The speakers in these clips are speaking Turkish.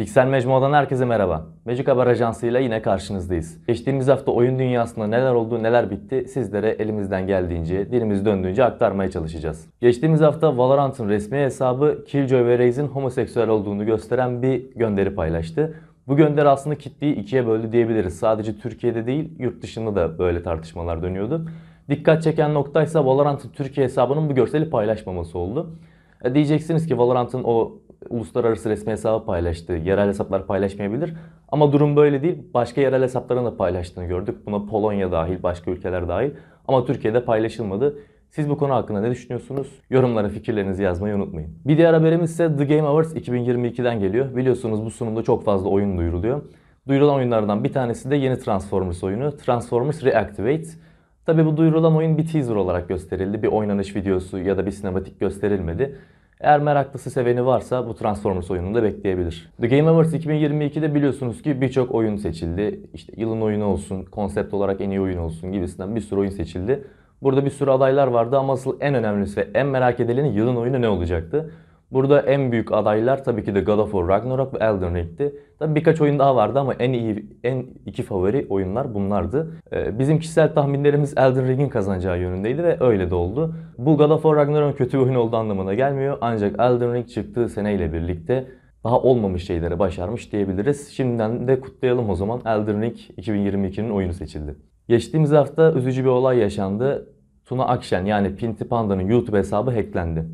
Piksel Mecmua'dan herkese merhaba. Magic Haber Ajansı ile yine karşınızdayız. Geçtiğimiz hafta oyun dünyasında neler oldu neler bitti sizlere elimizden geldiğince, dilimiz döndüğünce aktarmaya çalışacağız. Geçtiğimiz hafta Valorant'ın resmi hesabı Killjoy ve Raze'in homoseksüel olduğunu gösteren bir gönderi paylaştı. Bu gönderi aslında kitleyi ikiye böldü diyebiliriz. Sadece Türkiye'de değil yurt dışında da böyle tartışmalar dönüyordu. Dikkat çeken nokta ise Valorant'ın Türkiye hesabının bu görseli paylaşmaması oldu. E diyeceksiniz ki Valorant'ın o uluslararası resmi hesabı paylaştı. Yerel hesaplar paylaşmayabilir. Ama durum böyle değil. Başka yerel hesapların da paylaştığını gördük. Buna Polonya dahil, başka ülkeler dahil. Ama Türkiye'de paylaşılmadı. Siz bu konu hakkında ne düşünüyorsunuz? Yorumlara fikirlerinizi yazmayı unutmayın. Bir diğer haberimiz ise The Game Awards 2022'den geliyor. Biliyorsunuz bu sunumda çok fazla oyun duyuruluyor. Duyurulan oyunlardan bir tanesi de yeni Transformers oyunu. Transformers Reactivate. Tabi bu duyurulan oyun bir teaser olarak gösterildi. Bir oynanış videosu ya da bir sinematik gösterilmedi. Eğer meraklısı seveni varsa bu Transformers oyununu da bekleyebilir. The Game Awards 2022'de biliyorsunuz ki birçok oyun seçildi. İşte yılın oyunu olsun, konsept olarak en iyi oyun olsun gibisinden bir sürü oyun seçildi. Burada bir sürü adaylar vardı ama asıl en önemlisi ve en merak edilenin yılın oyunu ne olacaktı? Burada en büyük adaylar tabii ki de God of War Ragnarok ve Elden Ring'ti. Tabii birkaç oyun daha vardı ama en iyi en iki favori oyunlar bunlardı. Ee, bizim kişisel tahminlerimiz Elden Ring'in kazanacağı yönündeydi ve öyle de oldu. Bu God of War Ragnarok kötü bir oyun olduğu anlamına gelmiyor. Ancak Elden Ring çıktığı seneyle birlikte daha olmamış şeyleri başarmış diyebiliriz. Şimdiden de kutlayalım o zaman. Elden Ring 2022'nin oyunu seçildi. Geçtiğimiz hafta üzücü bir olay yaşandı. Tuna Akşen yani Pinti Panda'nın YouTube hesabı hacklendi.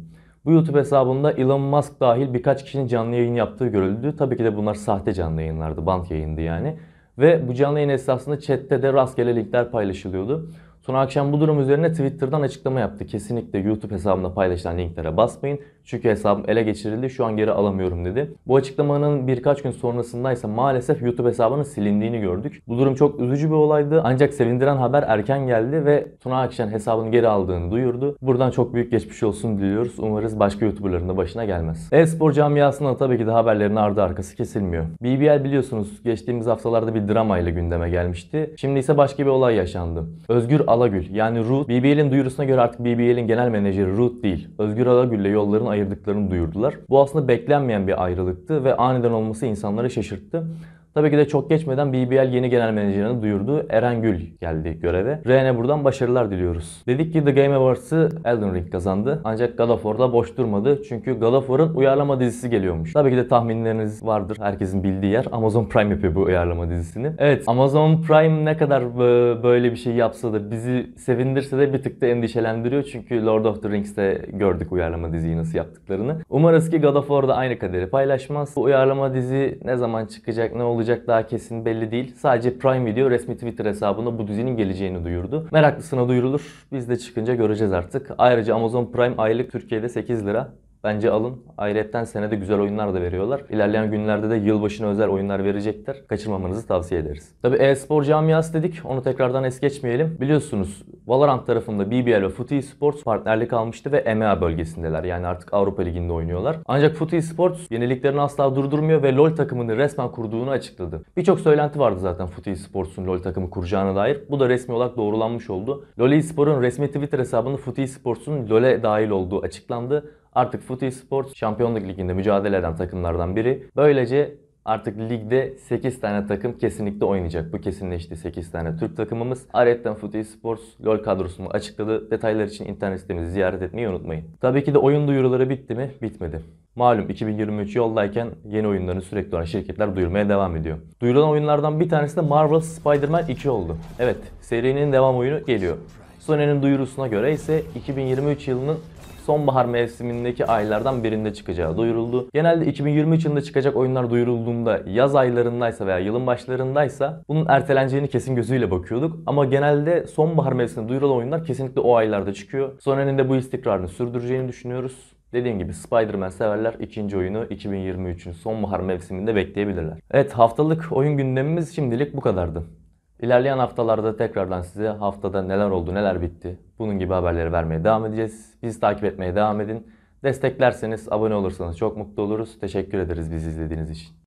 Bu YouTube hesabında Elon Musk dahil birkaç kişinin canlı yayın yaptığı görüldü. Tabii ki de bunlar sahte canlı yayınlardı, bant yayındı yani. Ve bu canlı yayın esnasında chatte de rastgele linkler paylaşılıyordu. Sonra akşam bu durum üzerine Twitter'dan açıklama yaptı. Kesinlikle YouTube hesabında paylaşılan linklere basmayın. Çünkü hesabım ele geçirildi şu an geri alamıyorum dedi. Bu açıklamanın birkaç gün sonrasında ise maalesef YouTube hesabının silindiğini gördük. Bu durum çok üzücü bir olaydı. Ancak sevindiren haber erken geldi ve Tuna Akşen hesabını geri aldığını duyurdu. Buradan çok büyük geçmiş olsun diliyoruz. Umarız başka YouTuber'ların da başına gelmez. E-spor camiasında tabii ki de haberlerin ardı arkası kesilmiyor. BBL biliyorsunuz geçtiğimiz haftalarda bir dramayla gündeme gelmişti. Şimdi ise başka bir olay yaşandı. Özgür Alagül yani Ruth, BBL'in duyurusuna göre artık BBL'in genel menajeri Ruth değil, Özgür Alagül ile yolların ayırdıklarını duyurdular. Bu aslında beklenmeyen bir ayrılıktı ve aniden olması insanları şaşırttı. Tabii ki de çok geçmeden BBL yeni genel menajerini duyurdu. Eren Gül geldi göreve. Rene buradan başarılar diliyoruz. Dedik ki The Game Awards'ı Elden Ring kazandı. Ancak God of War'da boş durmadı. Çünkü God of War'ın uyarlama dizisi geliyormuş. Tabii ki de tahminleriniz vardır. Herkesin bildiği yer. Amazon Prime yapıyor bu uyarlama dizisini. Evet Amazon Prime ne kadar böyle bir şey yapsa da bizi sevindirse de bir tık da endişelendiriyor. Çünkü Lord of the Rings'te gördük uyarlama diziyi nasıl yaptıklarını. Umarız ki God of War'da aynı kaderi paylaşmaz. Bu uyarlama dizi ne zaman çıkacak ne olacak olacak daha kesin belli değil. Sadece Prime Video resmi Twitter hesabında bu dizinin geleceğini duyurdu. Meraklısına duyurulur. Biz de çıkınca göreceğiz artık. Ayrıca Amazon Prime aylık Türkiye'de 8 lira. Bence alın. Ayrıyetten senede güzel oyunlar da veriyorlar. İlerleyen günlerde de yılbaşına özel oyunlar verecekler. Kaçırmamanızı tavsiye ederiz. Tabi e-spor camiası dedik. Onu tekrardan es geçmeyelim. Biliyorsunuz Valorant tarafında BBL ve Footy Sports partnerlik almıştı ve EMEA bölgesindeler. Yani artık Avrupa Ligi'nde oynuyorlar. Ancak Footy Sports yeniliklerini asla durdurmuyor ve LoL takımını resmen kurduğunu açıkladı. Birçok söylenti vardı zaten Footy Sports'un LoL takımı kuracağına dair. Bu da resmi olarak doğrulanmış oldu. LoL Esport'un resmi Twitter hesabını Footy Sports'un LoL'e dahil olduğu açıklandı artık Footy Sports Şampiyonluk Ligi'nde mücadele eden takımlardan biri. Böylece Artık ligde 8 tane takım kesinlikle oynayacak. Bu kesinleşti 8 tane Türk takımımız. Ayrıca Footy Sports LoL kadrosunu açıkladı. Detaylar için internet sitemizi ziyaret etmeyi unutmayın. Tabii ki de oyun duyuruları bitti mi? Bitmedi. Malum 2023 yoldayken yeni oyunlarını sürekli olan şirketler duyurmaya devam ediyor. Duyurulan oyunlardan bir tanesi de Marvel Spider-Man 2 oldu. Evet, serinin devam oyunu geliyor. Sony'nin duyurusuna göre ise 2023 yılının sonbahar mevsimindeki aylardan birinde çıkacağı duyuruldu. Genelde 2023 yılında çıkacak oyunlar duyurulduğunda yaz aylarındaysa veya yılın başlarındaysa bunun erteleneceğini kesin gözüyle bakıyorduk. Ama genelde sonbahar mevsiminde duyurulan oyunlar kesinlikle o aylarda çıkıyor. Sony'nin de bu istikrarını sürdüreceğini düşünüyoruz. Dediğim gibi Spider-Man severler ikinci oyunu 2023'ün sonbahar mevsiminde bekleyebilirler. Evet haftalık oyun gündemimiz şimdilik bu kadardı. İlerleyen haftalarda tekrardan size haftada neler oldu neler bitti bunun gibi haberleri vermeye devam edeceğiz. Bizi takip etmeye devam edin. Desteklerseniz abone olursanız çok mutlu oluruz. Teşekkür ederiz bizi izlediğiniz için.